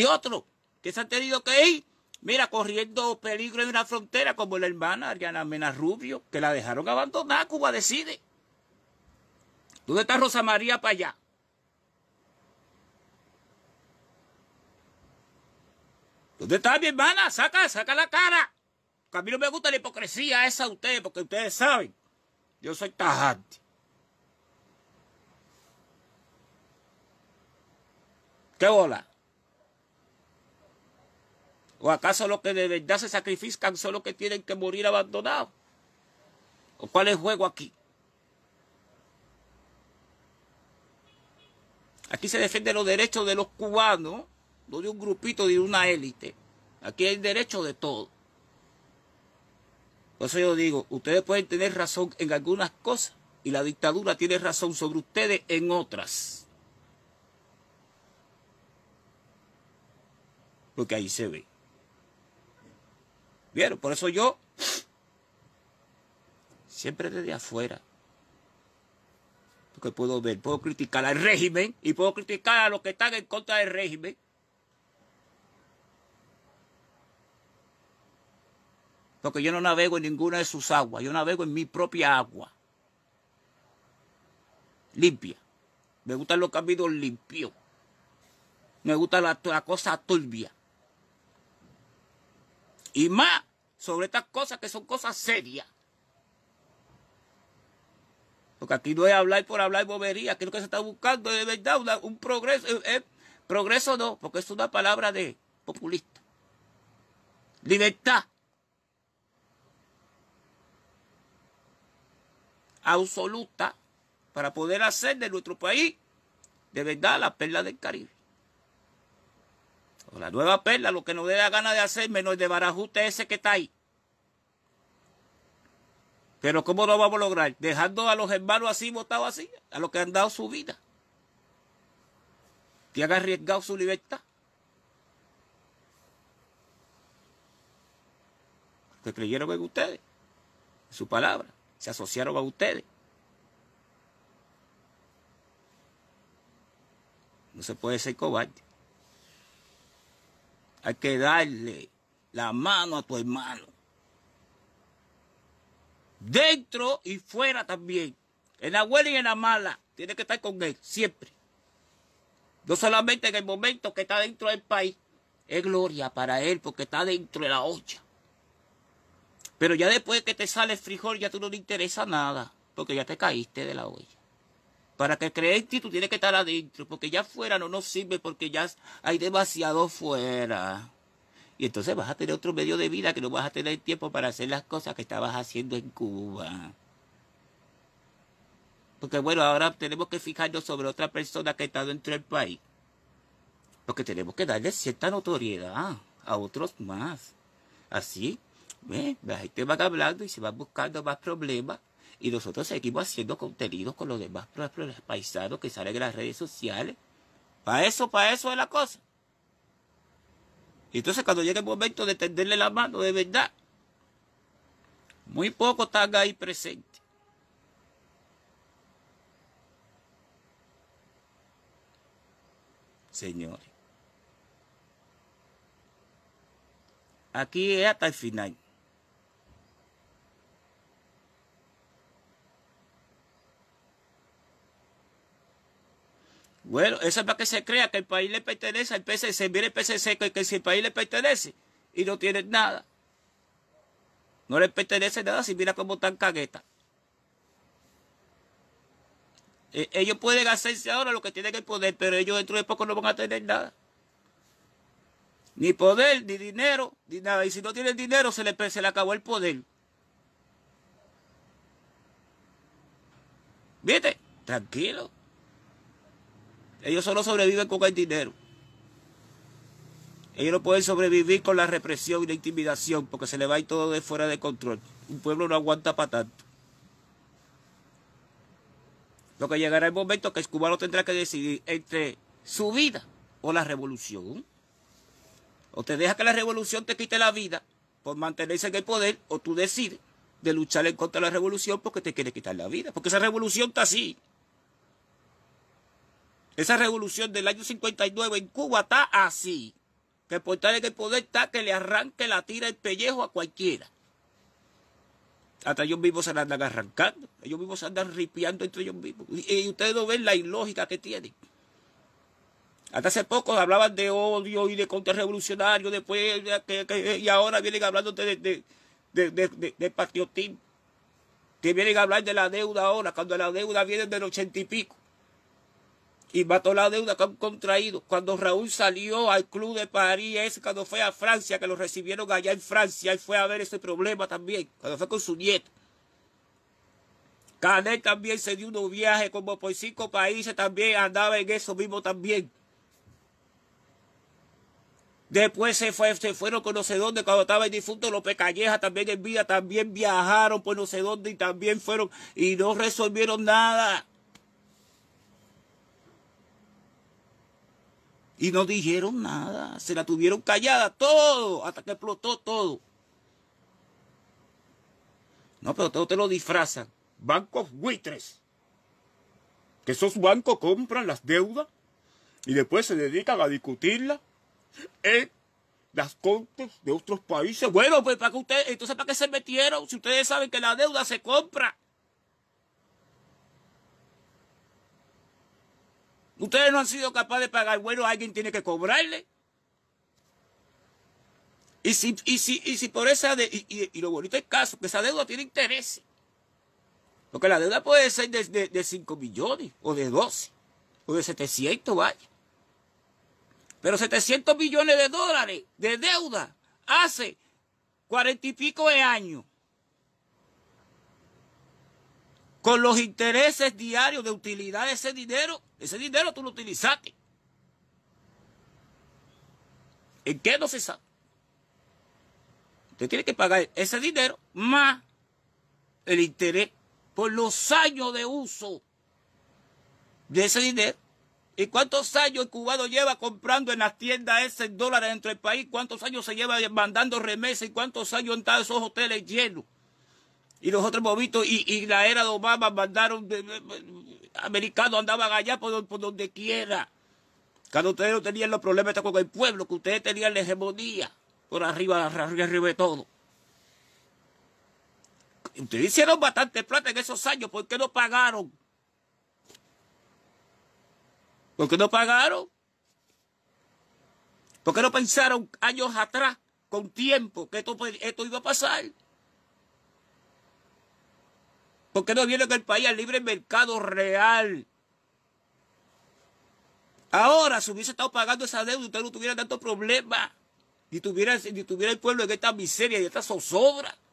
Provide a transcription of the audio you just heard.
Y otro que se han tenido que ir, mira, corriendo peligro en una frontera, como la hermana Ariana Mena Rubio, que la dejaron abandonar, Cuba decide. ¿Dónde está Rosa María para allá? ¿Dónde está mi hermana? Saca, saca la cara. Porque a mí no me gusta la hipocresía esa a ustedes, porque ustedes saben. Yo soy tajante. ¿Qué hola? ¿O acaso los que de verdad se sacrifican son los que tienen que morir abandonados? ¿O cuál es el juego aquí? Aquí se defienden los derechos de los cubanos, no de un grupito, de una élite. Aquí hay derechos de todos. Por eso yo digo, ustedes pueden tener razón en algunas cosas y la dictadura tiene razón sobre ustedes en otras. Porque ahí se ve. ¿Vieron? Por eso yo siempre desde afuera. Porque puedo ver, puedo criticar al régimen y puedo criticar a los que están en contra del régimen. Porque yo no navego en ninguna de sus aguas, yo navego en mi propia agua. Limpia. Me gustan los caminos limpios. Me gusta la, la cosa turbia. Y más sobre estas cosas que son cosas serias. Porque aquí no es hablar por hablar bobería. Aquí lo que se está buscando es de verdad un progreso. Eh, eh, progreso no, porque es una palabra de populista. Libertad. Absoluta para poder hacer de nuestro país de verdad la perla del Caribe. La nueva perla, lo que nos dé la gana de hacer, menos de barajuste ese que está ahí. Pero ¿cómo lo vamos a lograr? Dejando a los hermanos así votados así, a los que han dado su vida. Que han arriesgado su libertad. Que creyeron en ustedes, en su palabra, se asociaron a ustedes. No se puede ser cobarde. Hay que darle la mano a tu hermano. Dentro y fuera también. En la buena y en la mala. Tiene que estar con él siempre. No solamente en el momento que está dentro del país. Es gloria para él porque está dentro de la olla. Pero ya después que te sale el frijol ya tú no le interesa nada. Porque ya te caíste de la olla. Para que crees ti, tú tienes que estar adentro, porque ya afuera no nos sirve, porque ya hay demasiado fuera. Y entonces vas a tener otro medio de vida que no vas a tener tiempo para hacer las cosas que estabas haciendo en Cuba. Porque bueno, ahora tenemos que fijarnos sobre otra persona que está dentro del país. Porque tenemos que darle cierta notoriedad a otros más. Así, la gente va hablando y se va buscando más problemas y nosotros seguimos haciendo contenidos con los demás paisanos que salen en las redes sociales. Para eso, para eso es la cosa. Y entonces cuando llegue el momento de tenderle la mano de verdad, muy poco está ahí presente. Señores, aquí es hasta el final. Bueno, eso es para que se crea que el país le pertenece al PCC. mira el PCC que, que si el país le pertenece y no tiene nada. No le pertenece nada si mira cómo están caguetas. E, ellos pueden hacerse ahora lo que tienen el poder, pero ellos dentro de poco no van a tener nada. Ni poder, ni dinero, ni nada. Y si no tienen dinero, se le se le acabó el poder. ¿Viste? Tranquilo. Ellos solo sobreviven con el dinero. Ellos no pueden sobrevivir con la represión y la intimidación porque se le va a ir todo de fuera de control. Un pueblo no aguanta para tanto. Lo que llegará el momento que el cubano tendrá que decidir entre su vida o la revolución. O te deja que la revolución te quite la vida por mantenerse en el poder, o tú decides de luchar en contra de la revolución porque te quiere quitar la vida. Porque esa revolución está así. Esa revolución del año 59 en Cuba está así. Que por estar en el poder está que le arranque la tira el pellejo a cualquiera. Hasta ellos mismos se la andan arrancando. Ellos mismos se andan ripiando entre ellos mismos. Y, ustedes no ven la ilógica que tienen. Hasta hace poco hablaban de odio y de contrarrevolucionario, después, y ahora vienen hablando de, de, de, de, patriotismo. Que vienen a hablar de la deuda ahora, cuando la deuda viene del ochenta y pico y mató la deuda que han contraído. Cuando Raúl salió al Club de París, cuando fue a Francia, que lo recibieron allá en Francia, y fue a ver ese problema también, cuando fue con su nieta. Canet también se dio unos viajes como por cinco países, también andaba en eso mismo también. Después se, fue, se fueron con no sé dónde, cuando estaba el difunto López Calleja, también en vida, también viajaron por no sé dónde y también fueron y no resolvieron nada. Y no dijeron nada, se la tuvieron callada todo, hasta que explotó todo. No, pero todo te lo disfrazan. Bancos buitres. Que esos bancos compran las deudas y después se dedican a discutirlas en las contas de otros países. Bueno, pues para que ustedes, entonces para qué se metieron si ustedes saben que la deuda se compra. Ustedes no han sido capaces de pagar. Bueno, alguien tiene que cobrarle. Y si, y si, y si por esa y, lo bonito el caso, que esa deuda tiene interés. Porque la deuda puede ser de, de, de 5 millones, o de 12, o de 700, vaya. Pero 700 millones de dólares de deuda hace cuarenta y pico de años. con los intereses diarios de utilidad de ese dinero, ese dinero tú lo utilizaste. ¿En qué no se sabe? Usted tiene que pagar ese dinero más el interés por los años de uso de ese dinero. ¿Y cuántos años el cubano lleva comprando en las tiendas ese dólar dentro del país? ¿Cuántos años se lleva mandando remesas? ¿Y cuántos años están esos hoteles llenos? Y los otros bobitos y, la era de Obama mandaron, eh, eh, americanos andaban allá por, donde quiera. Cuando ustedes no tenían los problemas con el pueblo, que ustedes tenían la hegemonía por arriba, arriba, arriba de todo. Ustedes hicieron bastante plata en esos años, ¿por qué no pagaron? ¿Por qué no pagaron? ¿Por qué no pensaron años atrás, con tiempo, que esto, pues, esto iba a pasar? ¿Por qué no viene que el país al libre mercado real? Ahora, si hubiese estado pagando esa deuda, ustedes no tuviera tanto problema. Ni tuviera, tuviera el pueblo en esta miseria y esta zozobra.